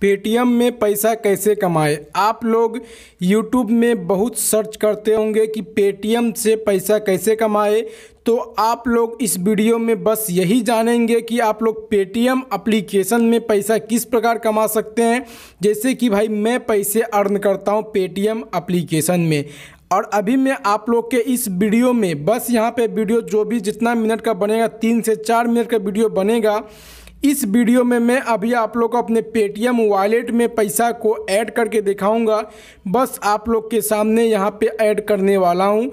Paytm में पैसा कैसे कमाएं आप लोग यूट्यूब में बहुत सर्च करते होंगे कि पेटीएम से पैसा कैसे कमाएं तो आप लोग इस वीडियो में बस यही जानेंगे कि आप लोग पेटीएम अप्लीकेशन में पैसा किस प्रकार कमा सकते हैं जैसे कि भाई मैं पैसे अर्न करता हूँ पेटीएम अप्लीकेशन में और अभी मैं आप लोग के इस वीडियो में बस यहाँ पर वीडियो जो भी जितना मिनट का बनेगा तीन से चार मिनट का वीडियो बनेगा इस वीडियो में मैं अभी आप लोग को अपने पेटीएम वॉलेट में पैसा को ऐड करके दिखाऊंगा बस आप लोग के सामने यहाँ पे ऐड करने वाला हूँ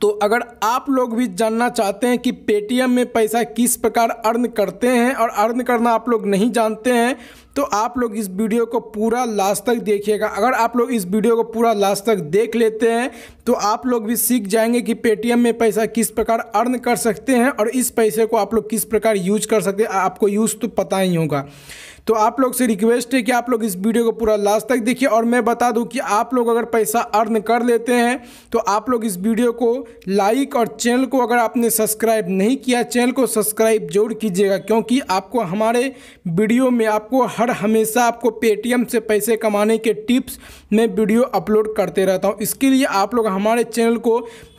तो अगर आप लोग भी जानना चाहते हैं कि पेटीएम में पैसा किस प्रकार अर्न करते हैं और अर्न करना आप लोग नहीं जानते हैं तो आप लोग इस वीडियो को पूरा लास्ट तक देखिएगा अगर आप लोग इस वीडियो को पूरा लास्ट तक देख लेते हैं तो आप लोग भी सीख जाएंगे कि पेटीएम में पैसा किस प्रकार अर्न कर सकते हैं और इस पैसे को आप लोग किस प्रकार यूज कर सकते हैं आपको यूज़ तो पता ही होगा तो आप लोग से रिक्वेस्ट है कि आप लोग इस वीडियो को पूरा लास्ट तक देखिए और मैं बता दूं कि आप लोग अगर पैसा अर्न कर लेते हैं तो आप लोग इस वीडियो को लाइक और चैनल को अगर आपने सब्सक्राइब नहीं किया चैनल को सब्सक्राइब जरूर कीजिएगा क्योंकि आपको हमारे वीडियो में आपको हर हमेशा आपको पेटीएम से पैसे कमाने के टिप्स में वीडियो अपलोड करते रहता हूँ इसके लिए आप लोग हमारे चैनल को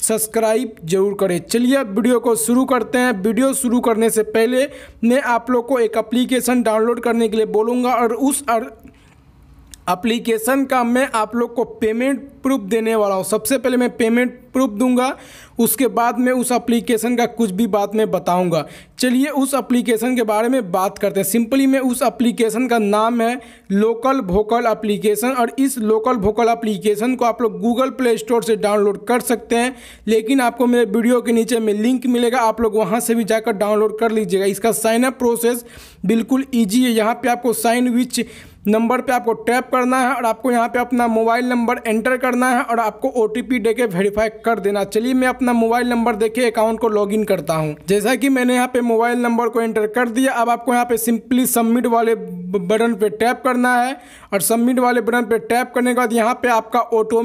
सब्सक्राइब जरूर करें चलिए अब वीडियो को शुरू करते हैं वीडियो शुरू करने से पहले मैं आप लोग को एक अप्लीकेशन डाउनलोड करने के लिए बोलूँगा और उस अप्लीकेशन का मैं आप लोग को पेमेंट प्रूफ देने वाला हूँ सबसे पहले मैं पेमेंट प्रूफ दूंगा उसके बाद में उस एप्लीकेशन का कुछ भी बात मैं बताऊंगा चलिए उस एप्लीकेशन के बारे में बात करते हैं सिंपली मैं उस एप्लीकेशन का नाम है लोकल भोकल एप्लीकेशन और इस लोकल भोकल एप्लीकेशन को आप लोग गूगल प्ले स्टोर से डाउनलोड कर सकते हैं लेकिन आपको मेरे वीडियो के नीचे में लिंक मिलेगा आप लोग वहाँ से भी जाकर डाउनलोड कर लीजिएगा इसका साइन अप प्रोसेस बिल्कुल ईजी है यहाँ पर आपको साइन विच नंबर पे आपको टैप करना है और आपको यहाँ पे अपना मोबाइल नंबर एंटर कर करना है और आपको ओ टी के वेरीफाई कर देना चलिए मैं अपना मोबाइल नंबर दे अकाउंट को लॉग करता हूँ जैसा कि मैंने यहाँ पे मोबाइल नंबर को एंटर कर दिया अब आपको यहाँ पे सिंपली सबमिट वाले बटन पे टैप करना है और सबमिट वाले बटन पे टैप करने के बाद यहाँ पे आपका ऑटो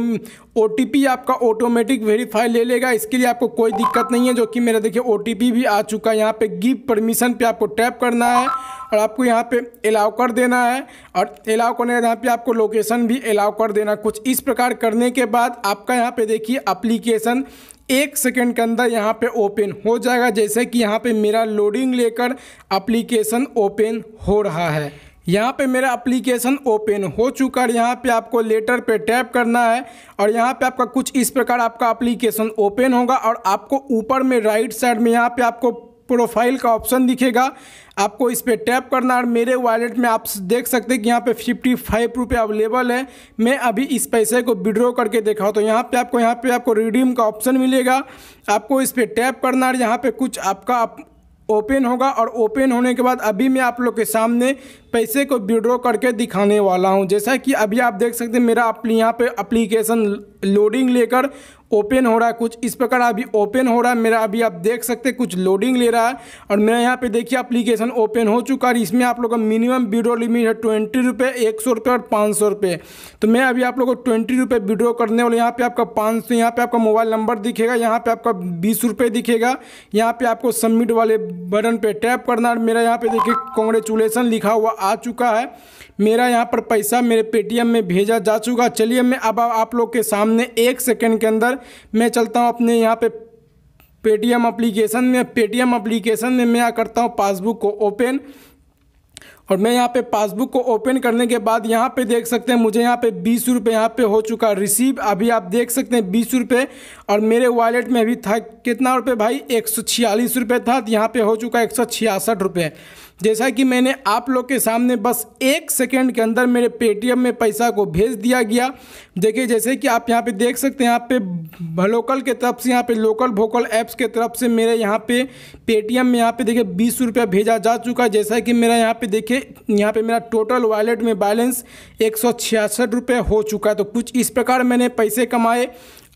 ओ आपका ऑटोमेटिक वेरीफाई ले लेगा इसके लिए आपको कोई दिक्कत नहीं है जो कि मेरा देखिए ओ भी आ चुका है यहाँ पे गिव परमिशन पे आपको टैप करना है और आपको यहाँ पे अलाउ कर देना है और अलाउ करने के यहाँ पे आपको लोकेशन भी अलाउ कर देना कुछ इस प्रकार करने के बाद आपका यहाँ पे देखिए अप्लीकेशन एक सेकेंड के अंदर यहाँ पे ओपन हो जाएगा जैसे कि यहाँ पे मेरा लोडिंग लेकर अप्लीकेशन ओपन हो रहा है यहाँ पे मेरा एप्लीकेशन ओपन हो चुका है यहाँ पे आपको लेटर पे टैप करना है और यहाँ पे आपका कुछ इस प्रकार आपका एप्लीकेशन ओपन होगा और आपको ऊपर में राइट साइड में यहाँ पे आपको प्रोफाइल का ऑप्शन दिखेगा आपको इस पर टैप करना और मेरे वॉलेट में आप देख सकते हैं कि यहाँ पे फिफ्टी फाइव रुपये अवेलेबल है मैं अभी इस पैसे को विड्रॉ करके देखा तो यहाँ पे आपको यहाँ पे आपको रिडीम का ऑप्शन मिलेगा आपको इस पर टैप करना और यहाँ पे कुछ आपका ओपन होगा और ओपन होने के बाद अभी मैं आप लोग के सामने पैसे को विड्रॉ करके दिखाने वाला हूँ जैसा कि अभी आप देख सकते हैं मेरा यहाँ पे अप्लीकेशन लोडिंग लेकर ओपन हो रहा है कुछ इस प्रकार अभी ओपन हो रहा है मेरा अभी आप देख सकते हैं कुछ लोडिंग ले रहा है और मेरा यहाँ पे देखिए एप्लीकेशन ओपन हो चुका है इसमें आप लोग का मिनिमम विड्रो लिमिट है ट्वेंटी रुपये एक सौ रुपये और पाँच सौ रुपये तो मैं अभी आप लोग को ट्वेंटी रुपये विड्रो करने वाले यहाँ पे आपका पाँच सौ यहाँ पे आपका मोबाइल नंबर दिखेगा यहाँ पे आपका बीस रुपये दिखेगा यहाँ पे आपको सबमिट वाले बटन पर टैप करना और मेरा यहाँ पे देखिए कॉन्ग्रेचुलेसन लिखा हुआ आ चुका है मेरा यहाँ पर पैसा मेरे पेटीएम में भेजा जा चुका चलिए मैं अब आप लोग के सामने एक सेकेंड के अंदर मैं चलता हूँ अपने यहाँ पे पेटीएम अप्लीकेशन में पेटीएम अप्लीकेशन में मैं करता हूँ पासबुक को ओपन और मैं यहाँ पे पासबुक को ओपन करने के बाद यहाँ पे देख सकते हैं मुझे यहाँ पे बीस रुपये यहाँ पे हो चुका रिसीव अभी आप देख सकते हैं बीस रुपये और मेरे वॉलेट में अभी था कितना रुपये भाई एक सौ छियालीस रुपये था यहाँ पर हो चुका एक सौ छियासठ रुपये जैसा कि मैंने आप लोग के सामने बस एक सेकेंड के अंदर मेरे पेटीएम में पैसा को भेज दिया गया देखिए जैसे कि आप यहाँ पे देख सकते हैं यहाँ पे लोकल के तरफ से यहाँ पे लोकल भोकल ऐप्स के तरफ से मेरे यहाँ पे पेटीएम में यहाँ पे देखिए बीस रुपया भेजा जा चुका है जैसा कि मेरा यहाँ पे देखिए से यहाँ पे मेरा टोटल वॉलेट में बैलेंस एक सौ हो चुका है तो कुछ इस प्रकार मैंने पैसे कमाए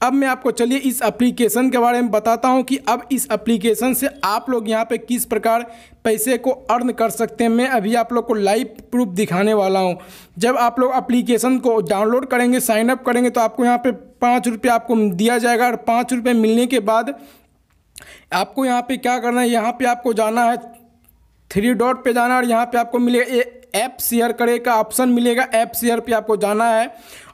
अब मैं आपको चलिए इस एप्लीकेशन के बारे में बताता हूँ कि अब इस एप्लीकेशन से आप लोग यहाँ पे किस प्रकार पैसे को अर्न कर सकते हैं मैं अभी आप लोग को लाइव प्रूफ दिखाने वाला हूँ जब आप लोग एप्लीकेशन को डाउनलोड करेंगे साइनअप करेंगे तो आपको यहाँ पे पाँच रुपये आपको दिया जाएगा और पाँच रुपये मिलने के बाद आपको यहाँ पे क्या करना है यहाँ पे आपको जाना है थ्री डॉट पे जाना और यहाँ पे आपको मिलेगा ये ऐप शेयर करे का ऑप्शन मिलेगा ऐप शेयर पे आपको जाना है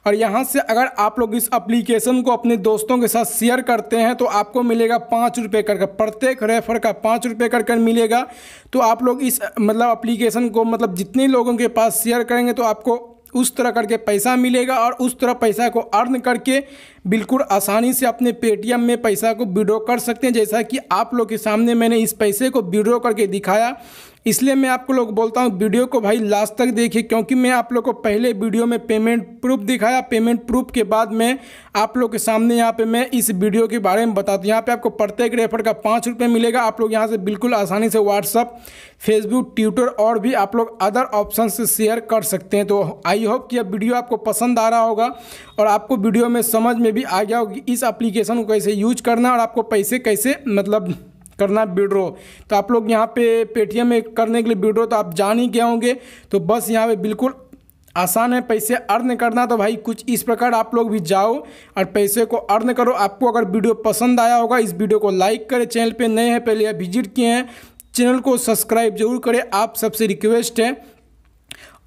और यहाँ से अगर आप लोग इस एप्लीकेशन को अपने दोस्तों के साथ शेयर करते हैं तो आपको मिलेगा पाँच रुपये कर प्रत्येक रेफर का पाँच रुपये कर कर मिलेगा तो आप लोग इस मतलब एप्लीकेशन को मतलब जितने लोगों के पास शेयर करेंगे तो आपको उस तरह करके पैसा मिलेगा और उस तरह पैसा को अर्न करके बिल्कुल आसानी से अपने पेटीएम में पैसा को विड्रॉ कर सकते हैं जैसा कि आप लोग के सामने मैंने इस पैसे को विड्रॉ करके दिखाया इसलिए मैं आपको लोग बोलता हूँ वीडियो को भाई लास्ट तक देखिए क्योंकि मैं आप लोग को पहले वीडियो में पेमेंट प्रूफ दिखाया पेमेंट प्रूफ के बाद में आप लोग के सामने यहाँ पे मैं इस वीडियो के बारे में बताता हूँ यहाँ पे आपको प्रत्येक रेफर का पाँच रुपये मिलेगा आप लोग यहाँ से बिल्कुल आसानी से व्हाट्सअप फेसबुक ट्विटर और भी आप लोग अदर ऑप्शन से शेयर कर सकते हैं तो आई होप कि अब वीडियो आपको पसंद आ रहा होगा और आपको वीडियो में समझ में भी आ गया होगी इस एप्लीकेशन को कैसे यूज करना और आपको पैसे कैसे मतलब करना है विड्रो तो आप लोग यहाँ पे पेटीएम में करने के लिए विड्रो तो आप जान ही गए होंगे तो बस यहाँ पे बिल्कुल आसान है पैसे अर्न करना तो भाई कुछ इस प्रकार आप लोग भी जाओ और पैसे को अर्न करो आपको अगर वीडियो पसंद आया होगा इस वीडियो को लाइक करें चैनल पे नए हैं पहले विजिट किए हैं चैनल को सब्सक्राइब जरूर करें आप सबसे रिक्वेस्ट है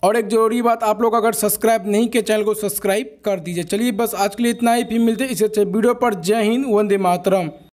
और एक जरूरी बात आप लोग अगर सब्सक्राइब नहीं किए चैनल को सब्सक्राइब कर दीजिए चलिए बस आज के लिए इतना ही फिर मिलते इस अच्छे वीडियो पर जय हिंद वंदे मातरम